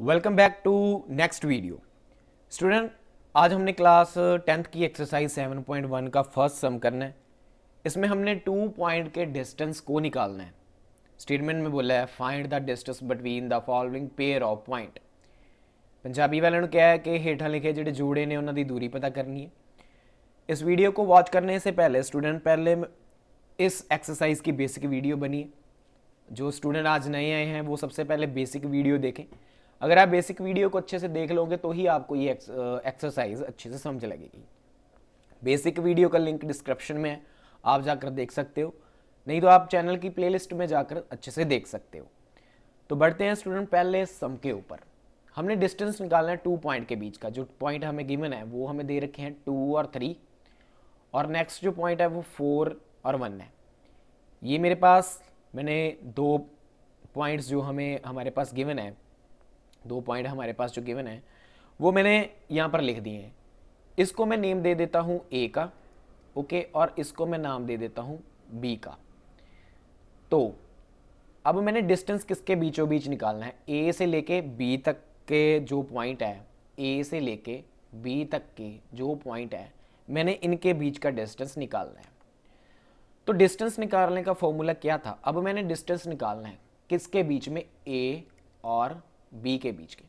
welcome back to next video student आज हमने class tenth की एक्सरसाइज 7.1 का फर्स्ट सम करना है इसमें हमने टू पॉइंट के डिस्टेंस को निकालना है स्टेटमेंट में बोला है find the distance between the following pair of point Punjabi वालों ने क्या है कि हेठा लिखे जो जोड़े ने उन्होंने दूरी पता करनी है इस वीडियो को वॉच करने से पहले स्टूडेंट पहले इस एक्सरसाइज की बेसिक वीडियो बनी है जो स्टूडेंट आज नए आए हैं वो सबसे पहले बेसिक वीडियो देखें अगर आप बेसिक वीडियो को अच्छे से देख लोगे तो ही आपको ये एक्सरसाइज अच्छे से समझ लगेगी बेसिक वीडियो का लिंक डिस्क्रिप्शन में है आप जाकर देख सकते हो नहीं तो आप चैनल की प्लेलिस्ट में जाकर अच्छे से देख सकते हो तो बढ़ते हैं स्टूडेंट पहले सम के ऊपर हमने डिस्टेंस निकालना है टू पॉइंट के बीच का जो पॉइंट हमें गिवन है वो हमें दे रखे हैं टू और थ्री और नेक्स्ट जो पॉइंट है वो फोर और वन है ये मेरे पास मैंने दो पॉइंट्स जो हमें हमारे पास गिवन है दो पॉइंट हमारे पास जो गिवन है वो मैंने यहाँ पर लिख दिए हैं इसको मैं नेम दे देता हूँ ए का ओके और इसको मैं नाम दे देता हूँ बी का तो अब मैंने डिस्टेंस किसके बीचों बीच निकालना है ए से लेके बी तक के जो पॉइंट है ए से लेके बी तक के जो पॉइंट है मैंने इनके बीच का डिस्टेंस निकालना है तो डिस्टेंस निकालने का फॉर्मूला क्या था अब मैंने डिस्टेंस निकालना है किसके बीच में ए और बी के बीच के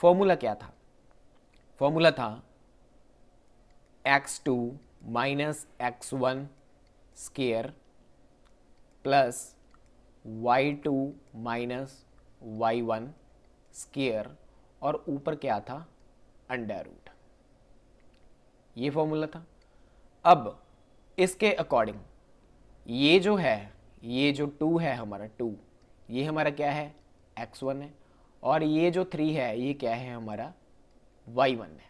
फॉर्मूला क्या था फॉर्मूला था x two minus x one square plus y two minus y one square और ऊपर क्या था अंडर रूट ये फॉर्मूला था अब इसके अकॉर्डिंग ये जो है ये जो टू है हमारा टू ये हमारा क्या है एक्स वन है और ये जो थ्री है ये क्या है हमारा वाई वन है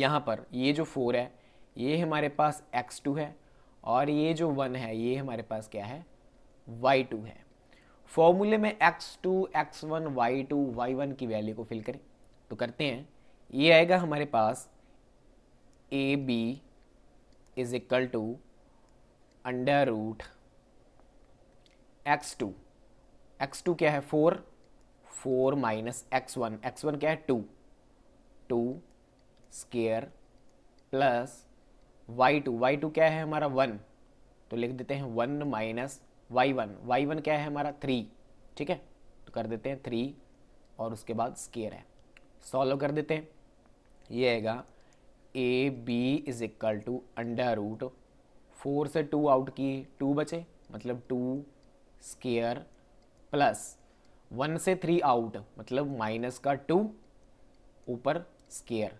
यहाँ पर ये जो फोर है ये हमारे पास एक्स टू है और ये जो वन है ये हमारे पास क्या है वाई टू है फॉर्मूले में x two x one y two y one की वैल्यू को फिल करें तो करते हैं ये आएगा हमारे पास A B is equal to under root x two x two क्या है four four minus x one x one क्या है two two square plus y two y two क्या है हमारा वन तो लिख देते हैं one minus y one y one क्या है हमारा थ्री ठीक है तो कर देते हैं थ्री और उसके बाद स्केयर है सॉल्व कर देते हैं ये आएगा A B is equal to under root four से टू आउट किए टू बचे मतलब टू स्केयर प्लस वन से थ्री आउट मतलब माइनस का टू ऊपर स्केयर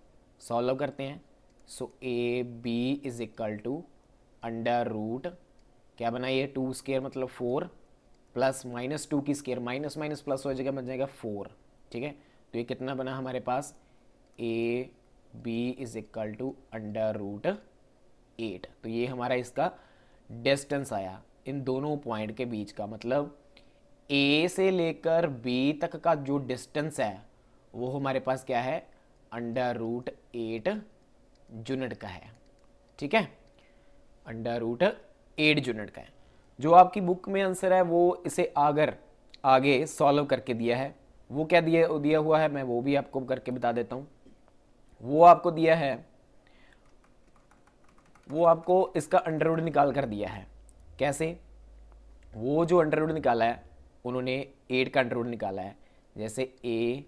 सॉल्व करते हैं so A B is equal to under root क्या बना ये टू स्केयर मतलब फोर प्लस माइनस टू की स्केयर माइनस माइनस प्लस हो जाएगा बन जाएगा फोर ठीक है तो ये कितना बना हमारे पास A B is equal to under root eight तो ये हमारा इसका डिस्टेंस आया इन दोनों पॉइंट के बीच का मतलब ए से लेकर बी तक का जो डिस्टेंस है वो हमारे पास क्या है अंडर रूट एट यूनिट का है ठीक है अंडर रूट एट यूनिट का है जो आपकी बुक में आंसर है वो इसे आगर आगे सॉल्व करके दिया है वो क्या दिया दिया हुआ है मैं वो भी आपको करके बता देता हूँ वो आपको दिया है वो आपको इसका रूट निकाल कर दिया है कैसे वो जो रूट निकाला है उन्होंने एट का अंडर रूट निकाला है जैसे A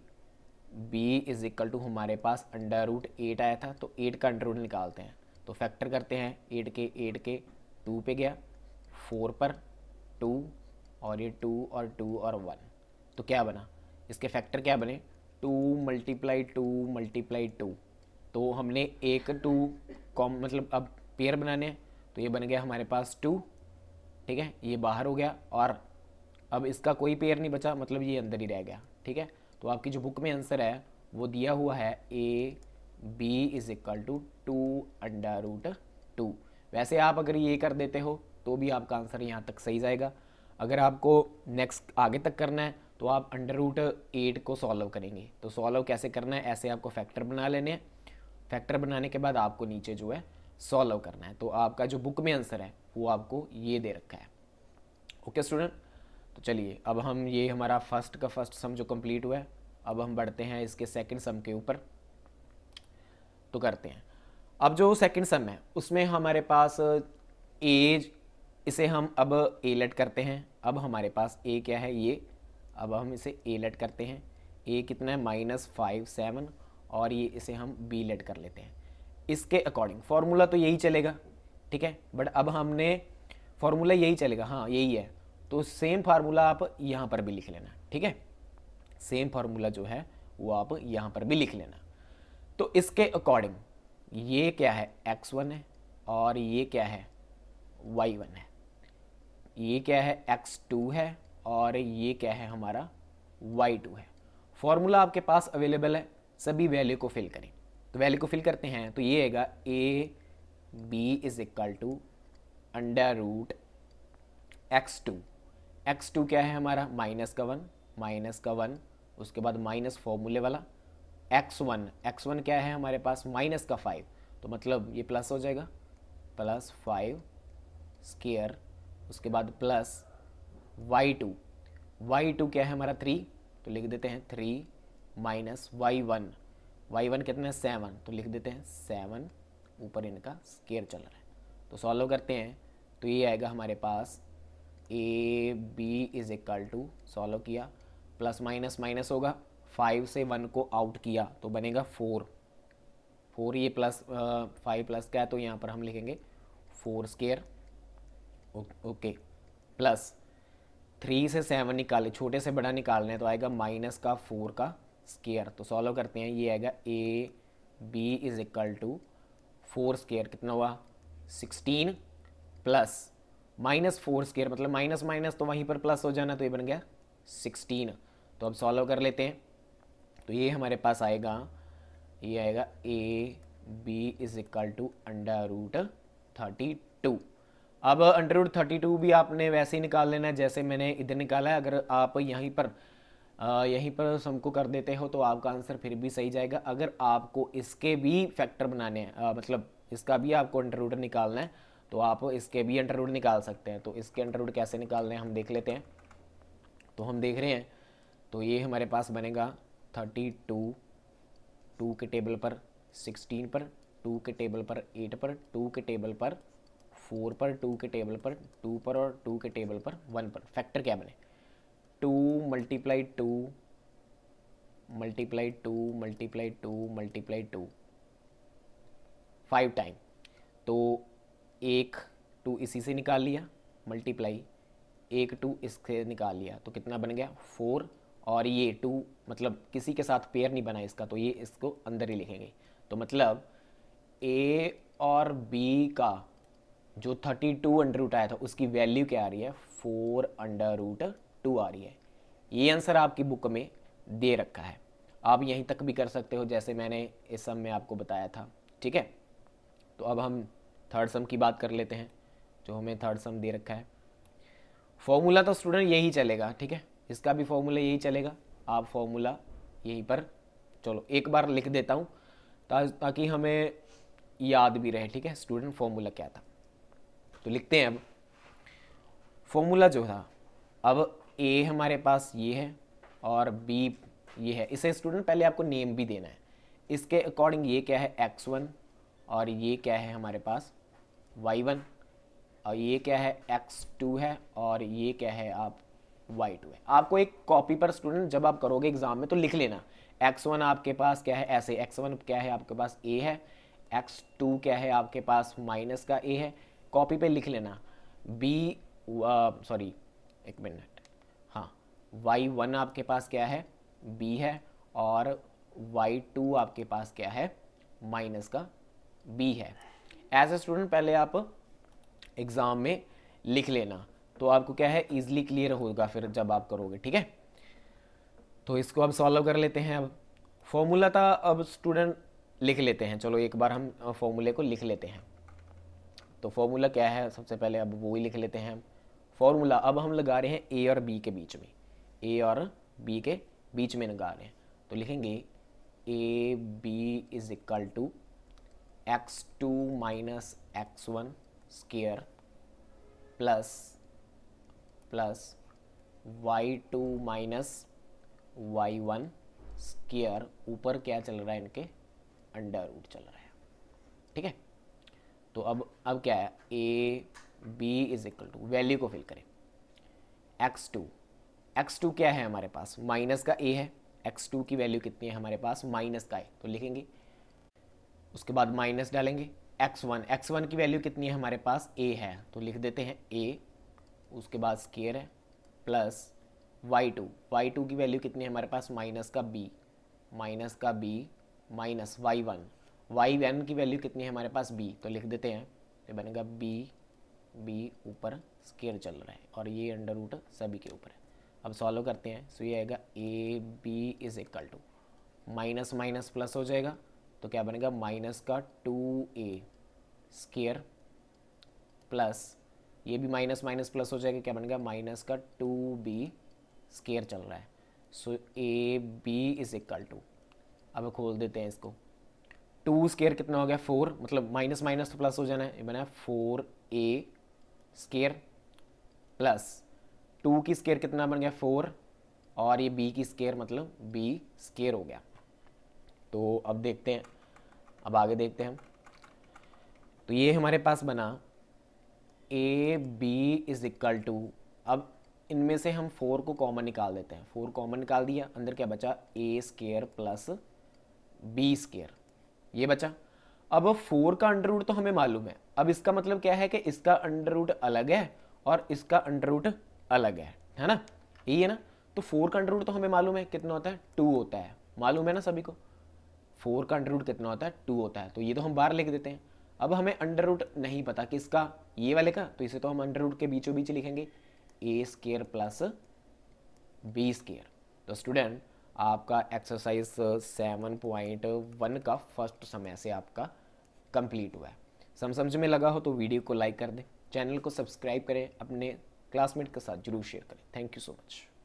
B is equal to हमारे पास अंडर रूट एट आया था तो एट का अंडर रूट निकालते हैं तो फैक्टर करते हैं एट के एट के टू पे गया फोर पर टू और ये टू और टू और वन तो क्या बना इसके फैक्टर क्या बने two multiply two multiply two तो हमने एक टू कॉम मतलब अब पेयर बनाने हैं तो ये बन गया हमारे पास टू ठीक है ये बाहर हो गया और अब इसका कोई पेयर नहीं बचा मतलब ये अंदर ही रह गया ठीक है तो आपकी जो बुक में आंसर है वो दिया हुआ है A B is equal to two under root two वैसे आप अगर ये कर देते हो तो भी आपका आंसर यहाँ तक सही जाएगा अगर आपको नेक्स्ट आगे तक करना है तो आप अंडर रूट एट को सॉल्व करेंगे तो सॉल्व कैसे करना है ऐसे आपको फैक्टर बना लेने हैं फैक्टर बनाने के बाद आपको नीचे जो है सॉल्व करना है तो आपका जो बुक में आंसर है वो आपको ये दे रखा है ओके स्टूडेंट तो चलिए अब हम ये हमारा फर्स्ट का फर्स्ट सम जो कंप्लीट हुआ है अब हम बढ़ते हैं इसके सेकंड सम के ऊपर तो करते हैं अब जो सेकंड सम है उसमें हमारे पास एज इसे हम अब ए लेट करते हैं अब हमारे पास ए क्या है ये अब हम इसे ए लेट करते हैं ए कितना है माइनस फाइव सेवन और ये इसे हम बी लेट कर लेते हैं इसके अकॉर्डिंग फार्मूला तो यही चलेगा ठीक है बट अब हमने फार्मूला यही चलेगा हाँ यही है तो सेम फार्मूला आप यहां पर भी लिख लेना ठीक है सेम फार्मूला जो है वो आप यहां पर भी लिख लेना तो इसके अकॉर्डिंग ये क्या है एक्स वन है और ये क्या है वाई वन है ये क्या है एक्स टू है और ये क्या है हमारा वाई टू है फॉर्मूला आपके पास अवेलेबल है सभी वैल्यू को फिल करें तो वैल्यू को फिल करते हैं तो ये आएगा A B is equal to under root x two x two क्या है हमारा माइनस का वन माइनस का वन उसके बाद माइनस फॉर्मूले वाला एक्स वन एक्स वन क्या है हमारे पास माइनस का फाइव तो मतलब ये प्लस हो जाएगा प्लस फाइव स्केयर उसके बाद plus y two y two क्या है हमारा थ्री तो लिख देते हैं three minus y one y one कितना है सेवन तो लिख देते हैं सेवन ऊपर इनका स्केयर चल रहा है तो सॉल्व करते हैं तो ये आएगा हमारे पास A B is equal to solve किया प्लस माइनस माइनस होगा फाइव से वन को आउट किया तो बनेगा फोर फोर ये प्लस फाइव प्लस क्या है तो यहाँ पर हम लिखेंगे four square okay plus three से सेवन निकाले छोटे से बड़ा निकालना है तो आएगा माइनस का फोर का स्केयर तो सॉल्व करते हैं ये आएगा A B is equal to four square कितना हुआ sixteen plus minus four square मतलब माइनस माइनस तो वहीं पर प्लस हो जाना तो ये बन गया सिक्सटीन तो अब सॉल्व कर लेते हैं तो ये हमारे पास आएगा ये आएगा A B is equal to under root thirty two अब अंडर रूट थर्टी टू भी आपने वैसे ही निकाल लेना जैसे मैंने इधर निकाला है अगर आप यहीं पर यहीं पर सबको कर देते हो तो आपका आंसर फिर भी सही जाएगा अगर आपको इसके भी फैक्टर बनाने हैं मतलब इसका भी आपको अंडर रूट निकालना है तो आप इसके भी अंडर रूट निकाल सकते हैं तो इसके अंडर रूट कैसे निकालने हैं हम देख लेते हैं तो हम देख रहे हैं तो ये हमारे पास बनेगा थर्टी टू टू के टेबल पर सिक्सटीन पर टू के टेबल पर एट पर टू के टेबल पर फोर पर टू के टेबल पर टू पर और टू के टेबल पर वन पर फैक्टर क्या बने two multiply two multiply two multiply two multiply two five time तो एक टू इसी से निकाल लिया मल्टीप्लाई एक टू इसके निकाल लिया तो कितना बन गया फोर और ये टू मतलब किसी के साथ पेयर नहीं बना इसका तो ये इसको अंदर ही लिखेंगे तो मतलब ए और बी का जो थर्टी टू अंडर रूट आया था उसकी वैल्यू क्या आ रही है फोर अंडर रूट टू आ रही है ये आंसर आपकी बुक में दे रखा है आप यहीं तक भी कर सकते हो जैसे मैंने इस सब में आपको बताया था ठीक है तो अब हम थर्ड सम की बात कर लेते हैं जो हमें थर्ड सम दे रखा है फॉर्मूला तो स्टूडेंट यही चलेगा ठीक है इसका भी फॉर्मूला यही चलेगा आप फॉर्मूला यहीं पर चलो एक बार लिख देता हूँ ता, ताकि हमें याद भी रहे ठीक है स्टूडेंट फॉर्मूला क्या था तो लिखते हैं अब फॉर्मूला जो था अब ए हमारे पास ये है और बी ये है इसे स्टूडेंट पहले आपको नेम भी देना है इसके अकॉर्डिंग ये क्या है एक्स वन और ये क्या है हमारे पास वाई वन और ये क्या है एक्स टू है और ये क्या है आप वाई टू है आपको एक कॉपी पर स्टूडेंट जब आप करोगे एग्जाम में तो लिख लेना एक्स वन आपके पास क्या है ऐसे एक्स वन क्या है आपके पास ए है एक्स टू क्या है आपके पास माइनस का ए है कॉपी पे लिख लेना बी सॉरी uh, एक मिनट हाँ वाई वन आपके पास क्या है बी है और वाई टू आपके पास क्या है माइनस का बी है एज ए स्टूडेंट पहले आप एग्ज़ाम में लिख लेना तो आपको क्या है इजिली क्लियर होगा फिर जब आप करोगे ठीक है तो इसको अब सॉल्व कर लेते हैं अब फॉर्मूला था अब स्टूडेंट लिख लेते हैं चलो एक बार हम फॉर्मूले को लिख लेते हैं तो फॉर्मूला क्या है सबसे पहले अब वो ही लिख लेते हैं फॉर्मूला अब हम लगा रहे हैं ए और बी के बीच में ए और बी के बीच में लगा रहे हैं तो लिखेंगे A B is equal to x two minus x one square plus plus y two minus y one square ऊपर क्या चल रहा है इनके अंडर रूट चल रहा है ठीक है तो अब अब क्या है A B is equal to value को फिल करें एक्स टू एक्स टू क्या है हमारे पास माइनस का ए है एक्स टू की वैल्यू कितनी है हमारे पास माइनस का ए तो लिखेंगे उसके बाद माइनस डालेंगे एक्स वन एक्स वन की वैल्यू कितनी है हमारे पास ए है तो लिख देते हैं ए उसके बाद स्केयर है plus y two y two की वैल्यू कितनी है हमारे पास माइनस का बी माइनस का B minus y one y one की वैल्यू कितनी है हमारे पास बी तो लिख देते हैं ये बनेगा बी बी ऊपर स्केयर चल रहा है और ये अंडर रूट सभी के ऊपर है अब सॉल्व करते हैं सो ये आएगा A B is equal to minus minus plus हो जाएगा तो क्या बनेगा माइनस का टू ए स्केयर प्लस ये भी माइनस माइनस प्लस हो जाएगा क्या बनेगा माइनस का टू बी स्केयर चल रहा है so A B is equal to अब खोल देते हैं इसको टू स्केयर कितना हो गया फोर मतलब माइनस माइनस तो प्लस हो जाना है ये बना four A square plus two की स्केयर कितना बन गया फोर और ये बी की स्केयर मतलब बी स्केयर हो गया तो अब देखते हैं अब आगे देखते हैं तो ये हमारे पास बना A B is equal to अब इनमें से हम फोर को कॉमन निकाल देते हैं फोर कॉमन निकाल दिया अंदर क्या बचा A square plus B square ये बचा अब फोर का अंडर रूट तो हमें मालूम है अब इसका मतलब क्या है कि इसका अंडर रूट अलग है और इसका अंडर रूट अलग है है ना यही है ना तो फोर का अंडर रूट तो हमें मालूम है कितना होता है टू होता है मालूम है ना सभी को फोर का अंडर रूट कितना होता है टू होता है तो ये तो हम बाहर लिख देते हैं अब हमें अंडर रूट नहीं पता किसका ये वाले का तो इसे तो हम अंडर रूट के बीचों बीच लिखेंगे A square plus B square तो स्टूडेंट आपका एक्सरसाइज सेवन पॉइंट वन का फर्स्ट समय से आपका कंप्लीट हुआ है सम समझ में लगा हो तो वीडियो को लाइक कर दें चैनल को सब्सक्राइब करें अपने क्लासमेट के साथ जरूर शेयर करें थैंक यू सो मच